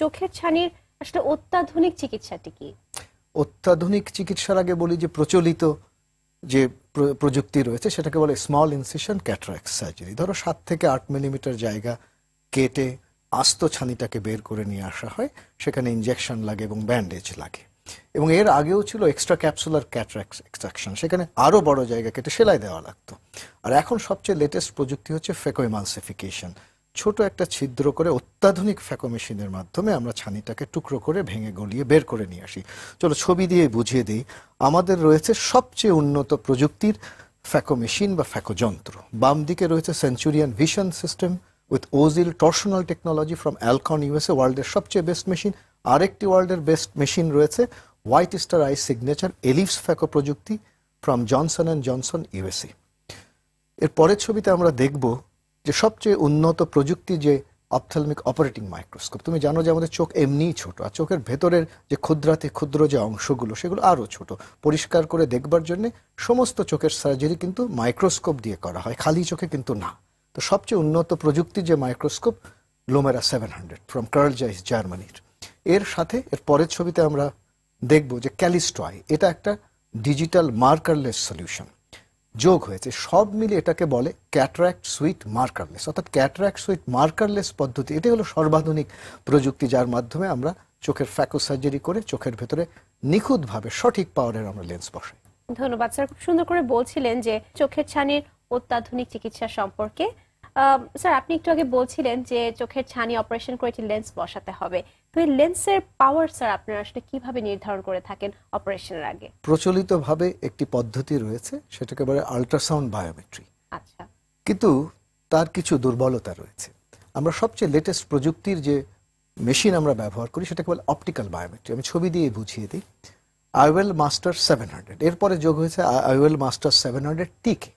চোখের ছানির আসলে অত্যাধুনিক চিকিৎসাটি কি অত্যাধুনিক চিকিৎসার আগে বলি যে প্রচলিত যে প্রযুক্তি রয়েছে সেটাকে বলে স্মল ইনসিশন ক্যাটারাক্স সার্জারি ধরো সাত থেকে আট মিলিমিটার জায়গা কেটে আস্ত ছানিটাকে বের করে নিয়ে আসা হয় সেখানে ইঞ্জেকশন লাগে এবং ব্যান্ডেজ লাগে এবং এর আগেও ছিল এক্সট্রা ক্যাপসুলার ক্যাট্রাক্স এক্সট্রাকশন সেখানে আরও বড় জায়গা কেটে সেলাই দেওয়া লাগতো আর এখন সবচেয়ে লেটেস্ট প্রযুক্তি হচ্ছে ফেকোয়েমালসিফিকেশন ছোট একটা ছিদ্র করে অত্যাধুনিক ফ্যাকো মেশিনের মাধ্যমে আমরা ছানিটাকে টুকরো করে ভেঙে গলিয়ে বের করে নিয়ে আসি চলো ছবি দিয়ে বুঝিয়ে দিই আমাদের রয়েছে সবচেয়ে উন্নত প্রযুক্তির ফ্যাকো মেশিন বা ফ্যাকো যন্ত্র বাম দিকে রয়েছে centurion vision system with Ozil torsional technology from Alcon USA ওয়ার্ল্ডের সবচেয়ে বেস্ট মেশিন আরেকটি ওয়ার্ল্ডের বেস্ট মেশিন রয়েছে white star eye signature ellips phaco প্রযুক্তি from Johnson and Johnson USA এর পরের ছবিতে আমরা দেখব যে সবচেয়ে উন্নত প্রযুক্তি যে অপথেলমিক অপারেটিং মাইক্রোস্কোপ তুমি জানো যে আমাদের চোখ এমনিই ছোট আর চোখের ভেতরের যে ক্ষুদ্রাতে ক্ষুদ্র যে অংশগুলো সেগুলো আরও ছোট পরিষ্কার করে দেখবার জন্য সমস্ত চোখের সার্জারি কিন্তু মাইক্রোস্কোপ দিয়ে করা হয় খালি চোখে কিন্তু না তো সবচেয়ে উন্নত প্রযুক্তি যে microscope Lumera seven hundred from Carl Zeiss জার্মানির এর সাথে এর পরের ছবিতে আমরা দেখব যে ক্যালিস্টয় এটা একটা ডিজিটাল মার্কারলেস সলিউশন যোগ হয়েছে সব মিলে এটাকে বলে ক্যাট্রাক্ট সুইট মার্কারলেস অর্থাৎ ক্যাট্রাক্ট সুইট মার্কারলেস পদ্ধতি এটাই হলো সর্বাধুনিক প্রযুক্তি যার মাধ্যমে আমরা চোখের ফ্যাকো সার্জারি করে চোখের ভেতরে নিখুঁতভাবে সঠিক পাওয়ারের আমরা লেন্স বসাই ধন্যবাদ স্যার খুব সুন্দর করে বলছিলেন যে চোখের ছানির অত্যাধুনিক চিকিৎসা সম্পর্কে স্যার আপনি একটু আগে বলছিলেন যে চোখের ছানি অপারেশন করে একটি লেন্স বসাতে হবে তো এই লেন্সের পাওয়ার স্যার আপনারা আসলে কিভাবে নির্ধারণ করে থাকেন অপারেশনের আগে প্রচলিতভাবে একটি পদ্ধতি রয়েছে সেটাকে বলে আল্ট্রাসাউন্ড বায়োমেট্রি আচ্ছা কিন্তু তার কিছু দুর্বলতা রয়েছে আমরা সবচেয়ে লেটেস্ট প্রযুক্তির যে মেশিন আমরা ব্যবহার করি সেটাকে বলে অপটিক্যাল বায়োমেট্রি আমি ছবি দিয়ে বুঝিয়ে দিই আইওয়েল মাস্টার সেভেন হান্ড্রেড এরপরে যোগ হয়েছে আইওয়েল মাস্টার সেভেন হান্ড্রেড টিকে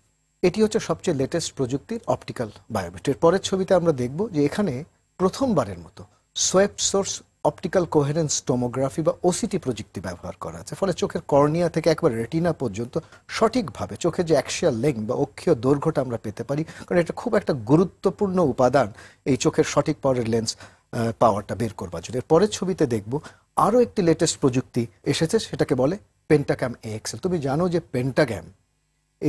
এটি হচ্ছে সবচেয়ে লেটেস্ট প্রযুক্তির অপটিক্যাল বায়োমেট্রি পরের ছবিতে আমরা দেখব যে এখানে প্রথমবারের মতো swept source optical coherence tomography বা ওসিটি প্রযুক্তি ব্যবহার করা আছে ফলে চোখের কর্নিয়া থেকে একবার রেটিনা পর্যন্ত সঠিকভাবে চোখের যে অ্যাক্সিয়াল লেন্থ বা অক্ষীয় দৈর্ঘ্যটা আমরা পেতে পারি কারণ এটা খুব একটা গুরুত্বপূর্ণ উপাদান এই চোখের সঠিক পাওয়ারের লেন্স পাওয়ারটা বের করবার জন্য পরের ছবিতে দেখব আরও একটি লেটেস্ট প্রযুক্তি এসেছে সেটাকে বলে পেন্টাগ্যাম এক্সেল তুমি জানো যে পেন্টাগ্যাম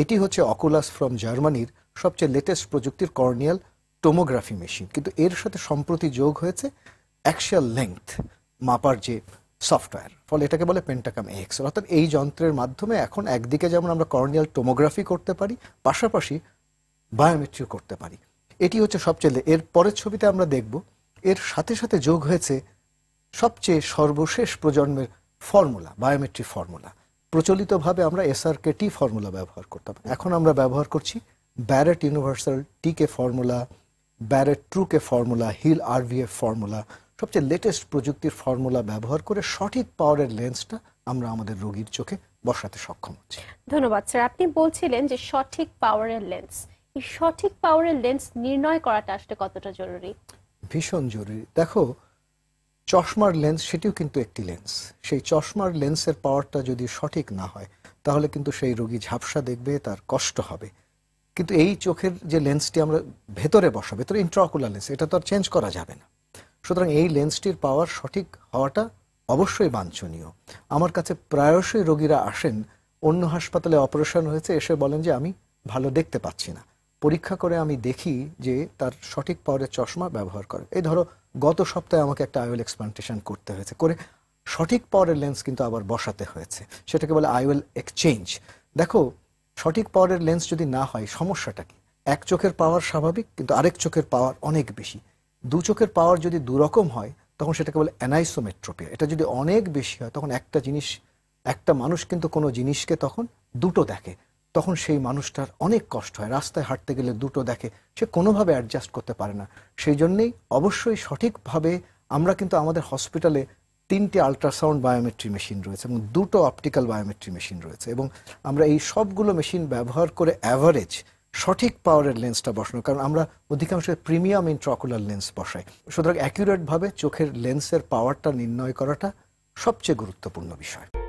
এটি হচ্ছে অকুলাস ফ্রম জার্মানির সবচেয়ে লেটেস্ট প্রযুক্তির কর্নিয়াল টোমোগ্রাফি মেশিন কিন্তু এর সাথে সম্প্রতি যোগ হয়েছে অ্যাকশিয়াল লেংথ মাপার যে সফটওয়্যার ফলে এটাকে বলে পেন্টাকাম এক্স অর্থাৎ এই যন্ত্রের মাধ্যমে এখন একদিকে যেমন আমরা কর্নিয়াল টোমোগ্রাফি করতে পারি পাশাপাশি বায়োমেট্রিক করতে পারি এটি হচ্ছে সবচেয়ে এর পরের ছবিতে আমরা দেখব এর সাথে সাথে যোগ হয়েছে সবচেয়ে সর্বশেষ প্রজন্মের ফর্মুলা বায়োমেট্রিক ফর্মুলা প্রচলিতভাবে আমরা এসআরকে টি ফর্মুলা ব্যবহার করতাম এখন আমরা ব্যবহার করছি Barrett universal TK formula Barrett true K formula Hill RVF formula সবচেয়ে লেটেস্ট প্রযুক্তির ফর্মুলা ব্যবহার করে সঠিক পাওয়ারের লেন্সটা আমরা আমাদের রোগীর চোখে বসাতে সক্ষম হচ্ছি ধন্যবাদ স্যার আপনি বলছিলেন যে সঠিক পাওয়ারের লেন্স এই সঠিক পাওয়ারের লেন্স নির্ণয় করাটা আসলে কতটা জরুরি ভীষণ জরুরি দেখো চশমার লেন্স সেটিও কিন্তু একটি লেন্স সেই চশমার লেন্সের পাওয়ারটা যদি সঠিক না হয় তাহলে কিন্তু সেই রোগী ঝাপসা দেখবে তার কষ্ট হবে কিন্তু এই চোখের যে লেন্সটি আমরা ভেতরে বসা ভেতরে ইন্ট্রাকুলার লেন্স এটা তো আর চেঞ্জ করা যাবে না সুতরাং এই লেন্সটির পাওয়ার সঠিক হওয়াটা অবশ্যই বাঞ্ছনীয় আমার কাছে প্রায়শই রোগীরা আসেন অন্য হাসপাতালে অপারেশন হয়েছে এসে বলেন যে আমি ভালো দেখতে পাচ্ছি না পরীক্ষা করে আমি দেখি যে তার সঠিক পাওয়ারের চশমা ব্যবহার করে এই ধরো গত সপ্তাহে আমাকে একটা আইওল এক্সপ্লান্টেশন করতে হয়েছে করে সঠিক পাওয়ারের লেন্স কিন্তু আবার বসাতে হয়েছে সেটাকে বলে আইওল এক্সচেঞ্জ দেখো সঠিক পাওয়ারের লেন্স যদি না হয় সমস্যাটা কি এক চোখের পাওয়ার স্বাভাবিক কিন্তু আরেক চোখের পাওয়ার অনেক বেশি দু চোখের পাওয়ার যদি দুরকম হয় তখন সেটাকে বলে অ্যানাইসোমেট্রোপিয়া এটা যদি অনেক বেশি হয় তখন একটা জিনিস একটা মানুষ কিন্তু কোনো জিনিসকে তখন দুটো দেখে তখন সেই মানুষটার অনেক কষ্ট হয় রাস্তায় হাঁটতে গেলে দুটো দেখে সে কোনোভাবে অ্যাডজাস্ট করতে পারে না সেই জন্যেই অবশ্যই সঠিকভাবে আমরা কিন্তু আমাদের হসপিটালে তিনটি আলট্রাসাউন্ড বায়োমেট্রি মেশিন রয়েছে এবং দুটো অপটিক্যাল বায়োমেট্রি মেশিন রয়েছে এবং আমরা এই সবগুলো মেশিন ব্যবহার করে অ্যাভারেজ সঠিক পাওয়ারের লেন্সটা বসানো কারণ আমরা অধিকাংশ প্রিমিয়াম ট্রকুলার লেন্স বসাই সুতরাং অ্যাকিউরেটভাবে চোখের লেন্সের পাওয়ারটা নির্ণয় করাটা সবচেয়ে গুরুত্বপূর্ণ বিষয়